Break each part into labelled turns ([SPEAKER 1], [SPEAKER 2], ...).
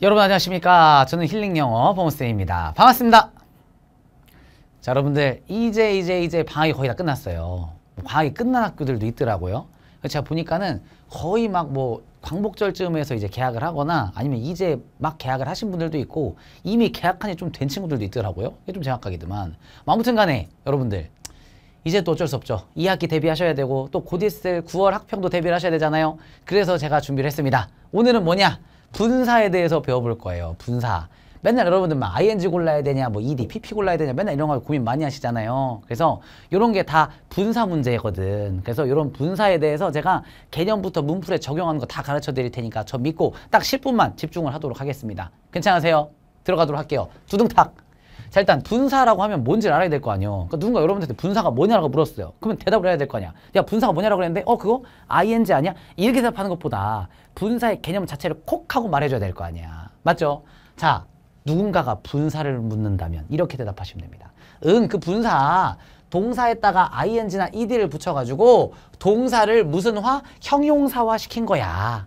[SPEAKER 1] 여러분 안녕하십니까 저는 힐링영어 범쌤입니다 반갑습니다 자 여러분들 이제 이제 이제 방학이 거의 다 끝났어요 뭐 방학이 끝난 학교들도 있더라고요 제가 보니까는 거의 막 뭐 광복절쯤에서 이제 계약을 하거나 아니면 이제 막 계약을 하신 분들도 있고 이미 계약한 지좀된 친구들도 있더라고요 이게 좀 정확하기지만 뭐 아무튼 간에 여러분들 이제 또 어쩔 수 없죠 2학기 데뷔하셔야 되고 또 곧 있을 9월 학평도 데뷔를 하셔야 되잖아요 그래서 제가 준비를 했습니다 오늘은 뭐냐 분사에 대해서 배워볼 거예요. 분사. 맨날 여러분들 막 ing 골라야 되냐, 뭐 ed, pp 골라야 되냐, 맨날 이런 걸 고민 많이 하시잖아요. 그래서 이런 게 다 분사 문제거든. 그래서 이런 분사에 대해서 제가 개념부터 문풀에 적용하는 거 다 가르쳐 드릴 테니까 저 믿고 딱 10분만 집중을 하도록 하겠습니다. 괜찮으세요? 들어가도록 할게요. 두둥탁! 자 일단 분사라고 하면 뭔지를 알아야 될 거 아니에요 그러니까 누군가 여러분한테 분사가 뭐냐라고 물었어요 그러면 대답을 해야 될 거 아니야 야 분사가 뭐냐라고 그랬는데 어 그거 ing 아니야? 이렇게 대답하는 것보다 분사의 개념 자체를 콕 하고 말해줘야 될 거 아니야 맞죠? 자 누군가가 분사를 묻는다면 이렇게 대답하시면 됩니다 응그 분사 동사에다가 ing나 ed를 붙여가지고 동사를 무슨 화? 형용사화 시킨 거야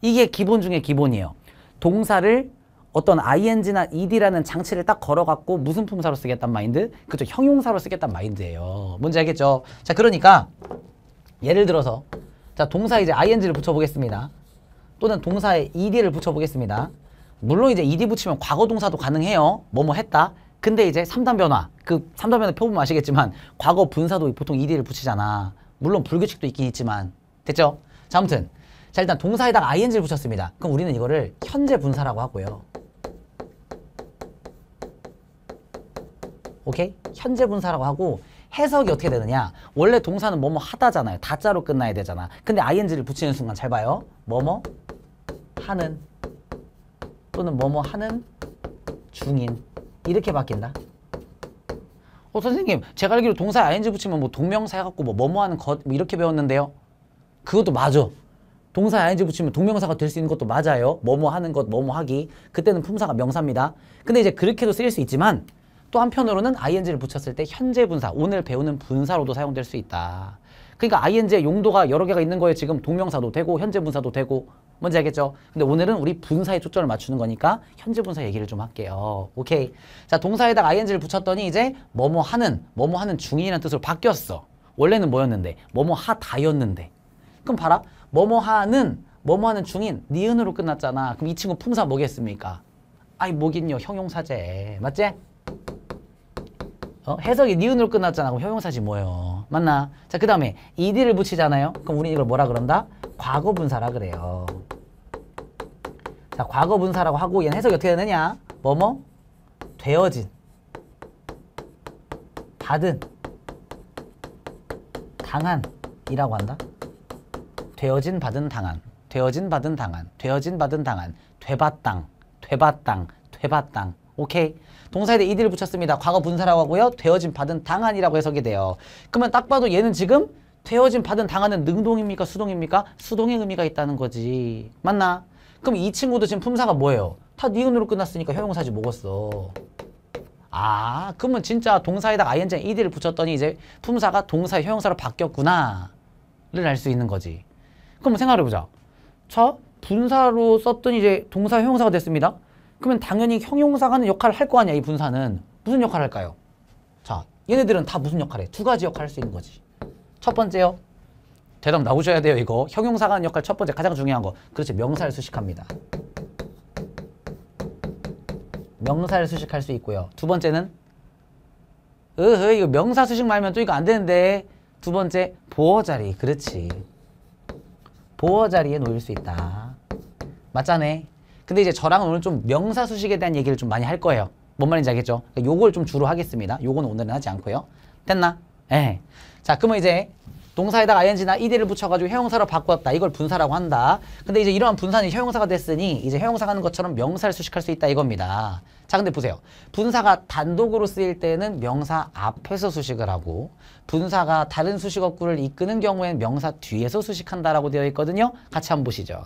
[SPEAKER 1] 이게 기본 중에 기본이에요 동사를 어떤 ing나 ed라는 장치를 딱 걸어갖고 무슨 품사로 쓰겠단 마인드? 그쵸, 형용사로 쓰겠단 마인드예요. 뭔지 알겠죠? 자, 그러니까 예를 들어서 자, 동사 이제 ing를 붙여보겠습니다. 또는 동사에 ed를 붙여보겠습니다. 물론 이제 ed 붙이면 과거 동사도 가능해요. 뭐뭐 뭐 했다. 근데 이제 3단 변화, 그 3단 변화 표본 아시겠지만 과거 분사도 보통 ed를 붙이잖아. 물론 불규칙도 있긴 있지만 됐죠? 자, 아무튼 자 일단 동사에다가 ing를 붙였습니다. 그럼 우리는 이거를 현재 분사라고 하고요. 오케이? 현재 분사라고 하고 해석이 어떻게 되느냐 원래 동사는 뭐뭐 하다잖아요 다자로 끝나야 되잖아 근데 ing를 붙이는 순간 잘 봐요 뭐뭐 하는 또는 뭐뭐 하는 중인 이렇게 바뀐다 어 선생님 제가 알기로 동사에 ing 붙이면 뭐 동명사 해갖고 뭐 뭐뭐 하는 것 뭐 이렇게 배웠는데요 그것도 맞아 동사에 ing 붙이면 동명사가 될 수 있는 것도 맞아요 뭐뭐 하는 것 뭐뭐 하기 그때는 품사가 명사입니다 근데 이제 그렇게도 쓰일 수 있지만 또 한편으로는 ing를 붙였을 때 현재 분사, 오늘 배우는 분사로도 사용될 수 있다. 그러니까 ing의 용도가 여러 개가 있는 거예요 지금 동명사도 되고 현재 분사도 되고 뭔지 알겠죠? 근데 오늘은 우리 분사에 초점을 맞추는 거니까 현재 분사 얘기를 좀 할게요. 오케이. 자, 동사에다가 ing를 붙였더니 이제 뭐뭐 하는, 뭐뭐 하는 중이라는 뜻으로 바뀌었어. 원래는 뭐였는데? 뭐뭐 하다였는데. 그럼 봐라. 뭐뭐 하는, 뭐뭐 하는 중인, 니은으로 끝났잖아. 그럼 이 친구 품사 뭐겠습니까? 아이, 뭐긴요. 형용사제. 맞지? 어? 해석이 니은으로 끝났잖아. 그럼 형용사지 뭐예요. 맞나? 자, 그 다음에 ed를 붙이잖아요. 그럼 우리 이걸 뭐라 그런다? 과거분사라 그래요. 자, 과거분사라고 하고 얘는 해석이 어떻게 되느냐? 뭐뭐? 되어진. 받은. 당한. 이라고 한다. 되어진 받은 당한. 되어진 받은 당한. 되어진 받은 당한. 되받당. 되받당. 되받당. 오케이. 동사에 대해 이디를 붙였습니다. 과거 분사라고 하고요. 되어진 받은 당한이라고 해석이 돼요. 그러면 딱 봐도 얘는 지금 되어진 받은 당한은 능동입니까? 수동입니까? 수동의 의미가 있다는 거지. 맞나? 그럼 이 친구도 지금 품사가 뭐예요? 다 니은으로 네 끝났으니까 형용사지 먹었어 아, 그러면 진짜 동사에다가 ing ed를 붙였더니 이제 품사가 동사의 형용사로 바뀌었구나를 알 수 있는 거지. 그럼 생각해보자. 자, 분사로 썼더니 이제 동사 형용사가 됐습니다. 그러면 당연히 형용사가 하는 역할을 할 거 아니야, 이 분사는. 무슨 역할을 할까요? 자, 얘네들은 다 무슨 역할을 해? 두 가지 역할을 할 수 있는 거지. 첫 번째요. 대답 나오셔야 돼요, 이거. 형용사가 하는 역할 첫 번째, 가장 중요한 거. 그렇지, 명사를 수식합니다. 명사를 수식할 수 있고요. 두 번째는 으흐 이거 명사 수식 말면 또 이거 안 되는데 두 번째 보호 자리 그렇지 보호 자리에 놓일 수 있다 맞자네 근데 이제 저랑 오늘 좀 명사수식에 대한 얘기를 좀 많이 할 거예요. 뭔 말인지 알겠죠? 그러니까 요걸 좀 주로 하겠습니다. 요건 오늘은 하지 않고요. 됐나? 예. 자, 그러면 이제 동사에다가 ing나 ed를 붙여가지고 형용사로 바꾸었다. 이걸 분사라고 한다. 근데 이제 이러한 분사는 형용사가 됐으니 이제 형용사가 하는 것처럼 명사를 수식할 수 있다 이겁니다. 자 근데 보세요. 분사가 단독으로 쓰일 때는 명사 앞에서 수식을 하고 분사가 다른 수식어구를 이끄는 경우에는 명사 뒤에서 수식한다라고 되어 있거든요. 같이 한번 보시죠.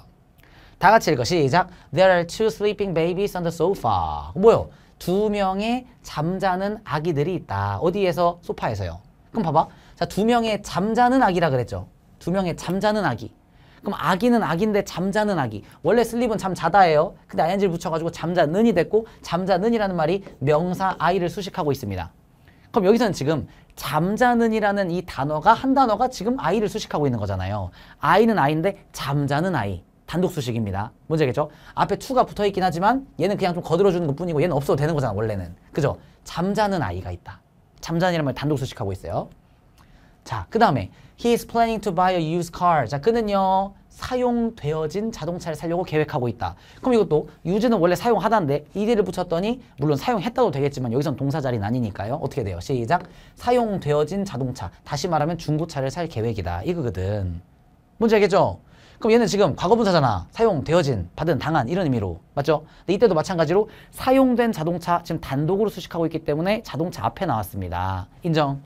[SPEAKER 1] 다 같이 읽어 시작 There are two sleeping babies on the sofa 뭐요? 두 명의 잠자는 아기들이 있다 어디에서? 소파에서요 그럼 봐봐 자두 명의 잠자는 아기라 그랬죠 두 명의 잠자는 아기 그럼 아기는 아기인데 잠자는 아기 원래 슬립은 잠자다예요 근데 ing를 붙여가지고 잠자는이 됐고 잠자는이라는 말이 명사 아이를 수식하고 있습니다 그럼 여기서는 지금 잠자는이라는 이 단어가 한 단어가 지금 아이를 수식하고 있는 거잖아요 아이는 아이인데 잠자는 아이 단독 수식입니다. 문제겠죠? 앞에 투가 붙어 있긴 하지만 얘는 그냥 좀 거들어 주는 것뿐이고 얘는 없어도 되는 거잖아, 원래는. 그죠? 잠자는 아이가 있다. 잠자는 이라는 단독 수식하고 있어요. 자, 그다음에 he is planning to buy a used car. 자, 그는요. 사용되어진 자동차를 살려고 계획하고 있다. 그럼 이것도 유즈는 원래 사용하다인데 이디를 붙였더니 물론 사용했다도 되겠지만 여기선 동사 자리는 아니니까요. 어떻게 돼요? 시작. 사용되어진 자동차. 다시 말하면 중고차를 살 계획이다. 이거거든. 문제 알겠죠? 그럼 얘는 지금 과거분사잖아. 사용되어진, 받은, 당한 이런 의미로. 맞죠? 근데 이때도 마찬가지로 사용된 자동차 지금 단독으로 수식하고 있기 때문에 자동차 앞에 나왔습니다. 인정.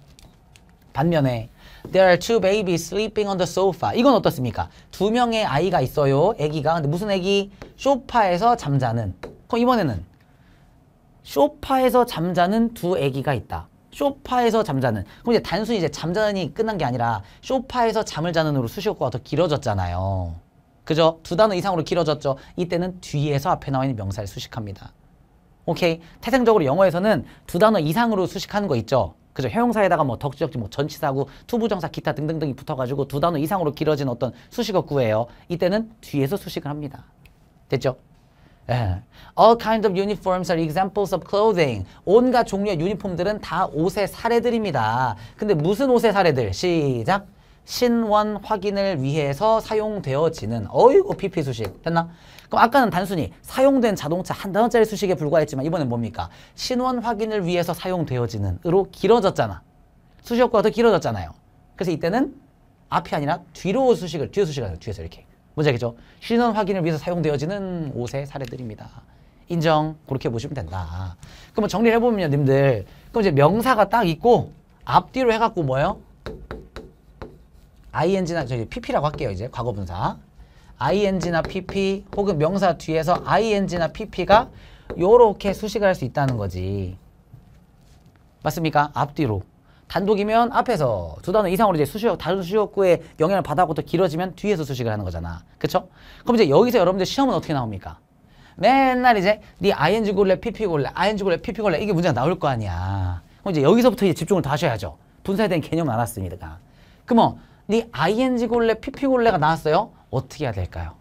[SPEAKER 1] 반면에 There are two babies sleeping on the sofa. 이건 어떻습니까? 두 명의 아이가 있어요. 아기가. 근데 무슨 아기? 쇼파에서 잠자는. 그럼 이번에는 쇼파에서 잠자는 두 아기가 있다. 쇼파에서 잠자는 그럼 이제 단순히 이제 잠자는이 끝난 게 아니라 쇼파에서 잠을 자는으로 수식어가 더 길어졌잖아요 그죠? 두 단어 이상으로 길어졌죠 이때는 뒤에서 앞에 나와 있는 명사를 수식합니다 오케이 태생적으로 영어에서는 두 단어 이상으로 수식하는 거 있죠 그죠 형용사에다가 뭐 덕지덕지 뭐 전치사고 투부정사 기타 등등등이 붙어가지고 두 단어 이상으로 길어진 어떤 수식어 구예요 이때는 뒤에서 수식을 합니다 됐죠? 예. All kinds of uniforms are examples of clothing. 온갖 종류의 유니폼들은 다 옷의 사례들입니다. 근데 무슨 옷의 사례들? 시작. 신원 확인을 위해서 사용되어지는 어이구 PP 수식 됐나? 그럼 아까는 단순히 사용된 자동차 한 단어짜리 수식에 불과했지만 이번엔 뭡니까? 신원 확인을 위해서 사용되어지는 으로 길어졌잖아. 수식어가 더 길어졌잖아요. 그래서 이때는 앞이 아니라 뒤로 수식을 뒤로 수식을 뒤에서 이렇게 문제겠죠. 신원 확인을 위해서 사용되어지는 옷의 사례들입니다. 인정 그렇게 보시면 된다. 그럼 정리를 해보면요, 님들. 그럼 이제 명사가 딱 있고 앞뒤로 해갖고 뭐예요? ing나 저기 pp라고 할게요 이제 과거분사 ing나 pp 혹은 명사 뒤에서 ing나 pp가 요렇게 수식을 할 수 있다는 거지 맞습니까? 앞뒤로 단독이면 앞에서 두 단어 이상으로 이제 수시어 다른 수시어구에 영향을 받아고 또 길어지면 뒤에서 수식을 하는 거잖아. 그쵸? 그럼 이제 여기서 여러분들 시험은 어떻게 나옵니까? 맨날 이제 네 ing 골래 pp 골래 ing 골래 pp 골래 이게 문제가 나올 거 아니야. 그럼 이제 여기서부터 이제 집중을 다 하셔야죠. 분사에 대한 개념은 알았습니다. 그러면 네 ing 골래 pp 골래가 나왔어요? 어떻게 해야 될까요?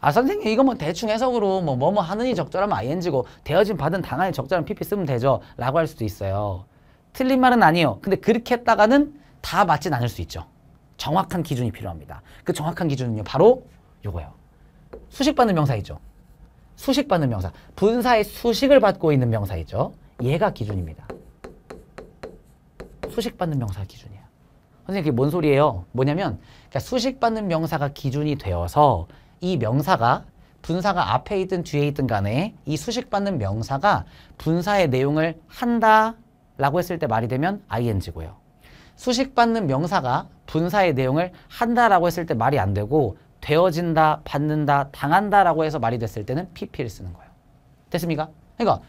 [SPEAKER 1] 아 선생님 이거 뭐 대충 해석으로 뭐 뭐뭐 뭐 하느니 적절하면 ing고 대여진 받은 당한이 적절한 pp 쓰면 되죠 라고 할 수도 있어요 틀린 말은 아니에요. 근데 그렇게 했다가는 다 맞진 않을 수 있죠. 정확한 기준이 필요합니다. 그 정확한 기준은요. 바로 요거예요. 수식 받는 명사이죠. 수식 받는 명사. 분사의 수식을 받고 있는 명사이죠. 얘가 기준입니다. 수식 받는 명사 기준이에요 선생님 그게 뭔 소리예요? 뭐냐면 그러니까 수식 받는 명사가 기준이 되어서 이 명사가 분사가 앞에 있든 뒤에 있든 간에 이 수식 받는 명사가 분사의 내용을 한다 라고 했을 때 말이 되면 ing고요. 수식받는 명사가 분사의 내용을 한다라고 했을 때 말이 안 되고 되어진다, 받는다, 당한다라고 해서 말이 됐을 때는 pp를 쓰는 거예요. 됐습니까? 그러니까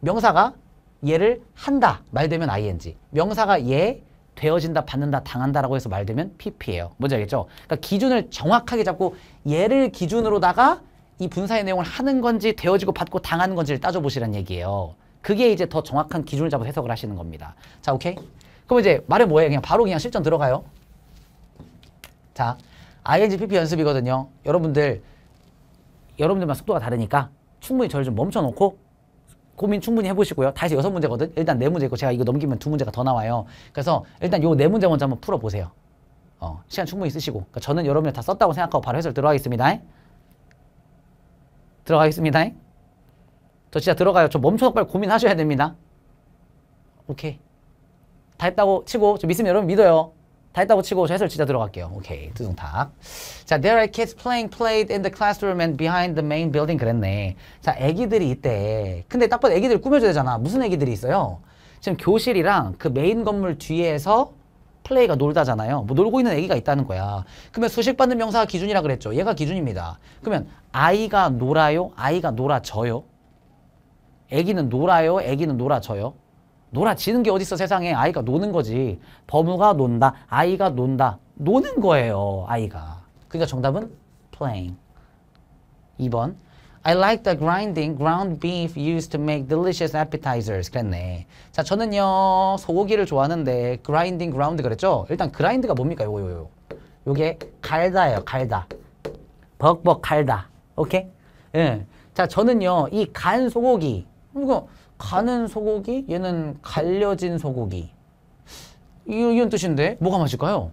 [SPEAKER 1] 명사가 얘를 한다 말되면 ing 명사가 얘 되어진다, 받는다, 당한다라고 해서 말되면 pp예요. 뭔지 알겠죠? 그러니까 기준을 정확하게 잡고 얘를 기준으로다가 이 분사의 내용을 하는 건지 되어지고 받고 당하는 건지를 따져보시라는 얘기예요. 그게 이제 더 정확한 기준을 잡아 해석을 하시는 겁니다. 자, 오케이? 그럼 이제 말해 뭐해? 그냥 바로 그냥 실전 들어가요. 자, INGPP 연습이거든요. 여러분들, 여러분들만 속도가 다르니까 충분히 저를 좀 멈춰놓고 고민 충분히 해보시고요. 다시 여섯 문제거든. 일단 네 문제 있고 제가 이거 넘기면 두 문제가 더 나와요. 그래서 일단 요 네 문제 먼저 한번 풀어보세요. 어, 시간 충분히 쓰시고. 그러니까 저는 여러분들 다 썼다고 생각하고 바로 해설 들어가겠습니다. 들어가겠습니다. 저 진짜 들어가요. 저 멈춰서 빨리 고민하셔야 됩니다. 오케이. 다 했다고 치고 저 믿으면 여러분 믿어요. 다 했다고 치고 저 해설 진짜 들어갈게요. 오케이. 두둥탁. 자, there are kids playing played in the classroom and behind the main building 그랬네. 자, 애기들이 있대. 근데 딱 봐도 애기들 꾸며줘야 되잖아. 무슨 애기들이 있어요? 지금 교실이랑 그 메인 건물 뒤에서 플레이가 놀다잖아요. 뭐 놀고 있는 애기가 있다는 거야. 그러면 수식받는 명사가 기준이라 그랬죠. 얘가 기준입니다. 그러면 아이가 놀아요? 아이가 놀아져요? 애기는 놀아요? 애기는 놀아져요? 놀아지는 게 어딨어 세상에 아이가 노는 거지 버무가 논다 아이가 논다 노는 거예요 아이가 그러니까 정답은 playing 2번 I like the grinding ground beef used to make delicious appetizers. 그랬네. 자, 저는요, 소고기를 좋아하는데, grinding ground 그랬죠? 일단 grind가 뭡니까? 요거, 요거, 요 요게 갈다예요, 갈다. 벅벅 갈다. 오케이? 예. 자, 저는요, 이 간 소고기, 그러니까 가는 소고기 얘는 갈려진 소고기 이런 뜻인데 뭐가 맞을까요?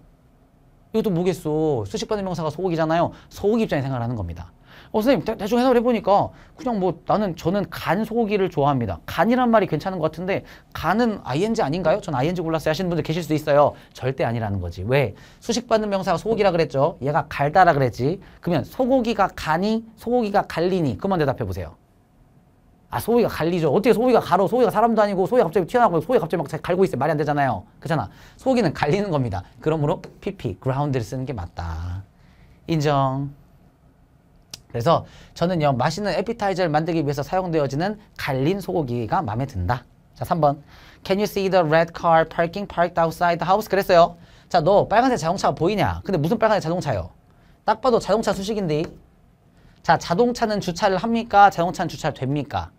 [SPEAKER 1] 이것도 뭐겠소 수식받는 명사가 소고기잖아요 소고기 입장에 생각하는 겁니다 어 선생님 대, 충 해석을 해보니까 그냥 뭐 나는 저는 간 소고기를 좋아합니다 간이란 말이 괜찮은 것 같은데 간은 ing 아닌가요? 전 ing 골랐어요 하시는 분들 계실 수 있어요 절대 아니라는 거지 왜? 수식받는 명사가 소고기라 그랬죠 얘가 갈다라 그랬지 그러면 소고기가 간이 소고기가 갈리니 그만 대답해 보세요 아 소위가 갈리죠. 어떻게 소위가 가로 소위가 사람도 아니고 소위가 갑자기 튀어나오고 소위가 갑자기 막 갈고 있어요. 말이 안 되잖아요. 그렇잖아. 소기는 갈리는 겁니다. 그러므로 PP, ground를 쓰는 게 맞다. 인정. 그래서 저는요. 맛있는 에피타이저를 만들기 위해서 사용되어지는 갈린 소고기가 마음에 든다. 자, 3번. Can you see the red car parking parked outside the house? 그랬어요. 자, 너 빨간색 자동차가 보이냐? 근데 무슨 빨간색 자동차요? 딱 봐도 자동차 수식인데 자, 자동차는 주차를 합니까? 자동차는 주차를 됩니까?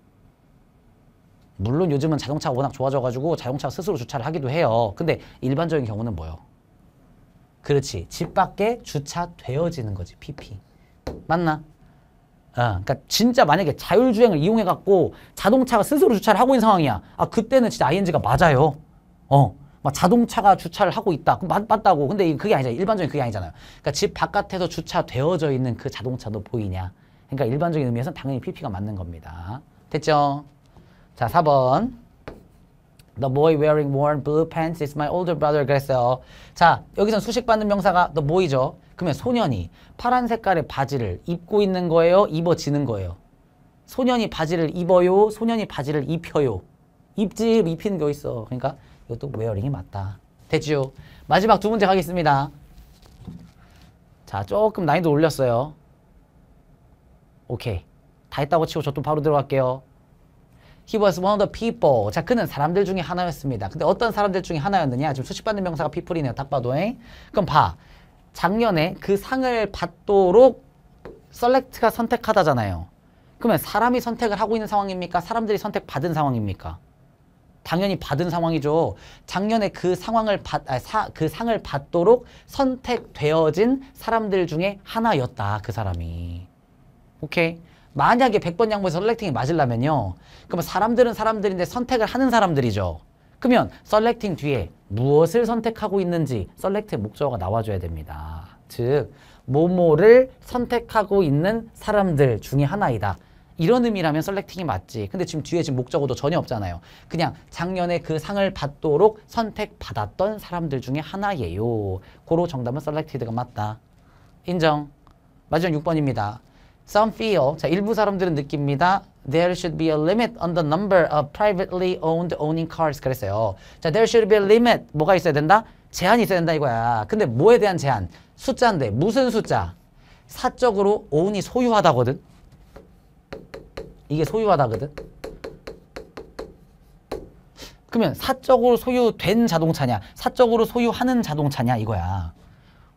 [SPEAKER 1] 물론 요즘은 자동차가 워낙 좋아져가지고 자동차가 스스로 주차를 하기도 해요. 근데 일반적인 경우는 뭐요? 그렇지. 집 밖에 주차되어지는 거지, PP. 맞나? 아, 그러니까 진짜 만약에 자율주행을 이용해갖고 자동차가 스스로 주차를 하고 있는 상황이야. 아, 그때는 진짜 ING가 맞아요. 어. 막 자동차가 주차를 하고 있다. 맞, 맞다고. 근데 그게 아니잖아. 일반적인 그게 아니잖아요. 그러니까 집 바깥에서 주차되어져 있는 그 자동차도 보이냐. 그러니까 일반적인 의미에서는 당연히 PP가 맞는 겁니다. 됐죠? 자, 4번. The boy wearing worn blue pants is my older brother 그랬어요. 자, 여기선 수식받는 명사가 the boy죠. 그러면 소년이 파란 색깔의 바지를 입고 있는 거예요? 입어지는 거예요? 소년이 바지를 입어요? 소년이 바지를 입혀요? 입지, 입히는 게 있어. 그러니까 이것도 웨어링이 맞다. 됐죠? 마지막 두 문제 가겠습니다. 자, 조금 난이도 올렸어요. 오케이. 다 했다고 치고 저 또 바로 들어갈게요. He was one of the people. 자, 그는 사람들 중에 하나였습니다. 근데 어떤 사람들 중에 하나였느냐? 지금 수식받는 명사가 people이네요. 딱 봐도. 잉? 그럼 봐. 작년에 그 상을 받도록 셀렉트가 선택하다잖아요. 그러면 사람이 선택을 하고 있는 상황입니까? 사람들이 선택받은 상황입니까? 당연히 받은 상황이죠. 작년에 그 상황을 받, 아, 사, 그 상을 받도록 선택되어진 사람들 중에 하나였다. 그 사람이. 오케이? 만약에 100번 양보해서 셀렉팅이 맞으려면요. 그러면 사람들은 사람들인데 선택을 하는 사람들이죠. 그러면 셀렉팅 뒤에 무엇을 선택하고 있는지 셀렉트의 목적어가 나와줘야 됩니다. 즉, 모모를 선택하고 있는 사람들 중에 하나이다. 이런 의미라면 셀렉팅이 맞지. 근데 지금 뒤에 지금 목적어도 전혀 없잖아요. 그냥 작년에 그 상을 받도록 선택받았던 사람들 중에 하나예요. 고로 정답은 셀렉티드가 맞다. 인정. 마지막 6번입니다. Some feel, 자 일부 사람들은 느낍니다. There should be a limit on the number of privately owned owning cars 그랬어요. 자, there should be a limit. 뭐가 있어야 된다? 제한이 있어야 된다 이거야. 근데 뭐에 대한 제한? 숫자인데 무슨 숫자? 사적으로 own이 소유하다거든. 이게 소유하다거든. 그러면 사적으로 소유된 자동차냐 사적으로 소유하는 자동차냐 이거야.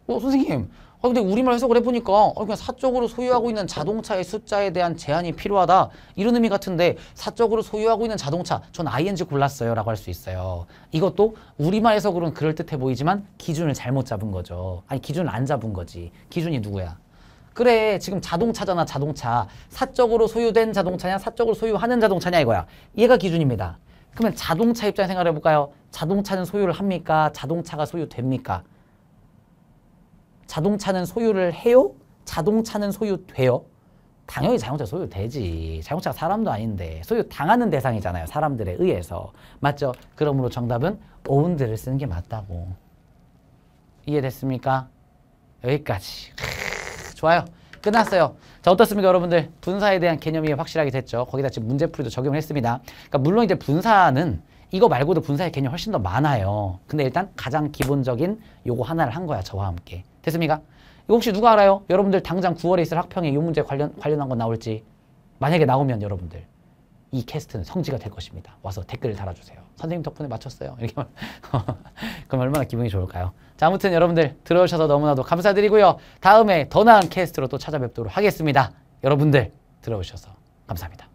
[SPEAKER 1] 어 선생님 아 근데 우리말 해석을 해보니까 어, 그냥 사적으로 소유하고 있는 자동차의 숫자에 대한 제한이 필요하다 이런 의미 같은데 사적으로 소유하고 있는 자동차 전 ing 골랐어요 라고 할 수 있어요 이것도 우리말 해석으로는 그럴듯해 보이지만 기준을 잘못 잡은 거죠 아니 기준을 안 잡은 거지 기준이 누구야 그래 지금 자동차잖아 자동차 사적으로 소유된 자동차냐 사적으로 소유하는 자동차냐 이거야 얘가 기준입니다 그러면 자동차 입장에 생각해 을 볼까요 자동차는 소유를 합니까 자동차가 소유됩니까 자동차는 소유를 해요 자동차는 소유돼요 당연히 자동차 소유되지 자동차가 사람도 아닌데 소유당하는 대상이잖아요 사람들에 의해서 맞죠 그러므로 정답은 오운드를 쓰는 게 맞다고 이해됐습니까 여기까지 좋아요. 끝났어요. 자 어떻습니까 여러분들 분사에 대한 개념이 확실하게 됐죠. 거기다 지금 문제풀이도 적용을 했습니다. 그러니까 물론 이제 분사는 이거 말고도 분사의 개념 훨씬 더 많아요. 근데 일단 가장 기본적인 요거 하나를 한 거야 저와 함께. 됐습니까? 이거 혹시 누가 알아요? 여러분들 당장 9월에 있을 학평에 이 문제 관련, 관련한 건 나올지 만약에 나오면 여러분들 이 캐스트는 성지가 될 것입니다. 와서 댓글을 달아주세요. 선생님 덕분에 맞췄어요. 이렇게 그럼 얼마나 기분이 좋을까요? 자, 아무튼 여러분들 들어오셔서 너무나도 감사드리고요. 다음에 더 나은 캐스트로 또 찾아뵙도록 하겠습니다. 여러분들 들어오셔서 감사합니다.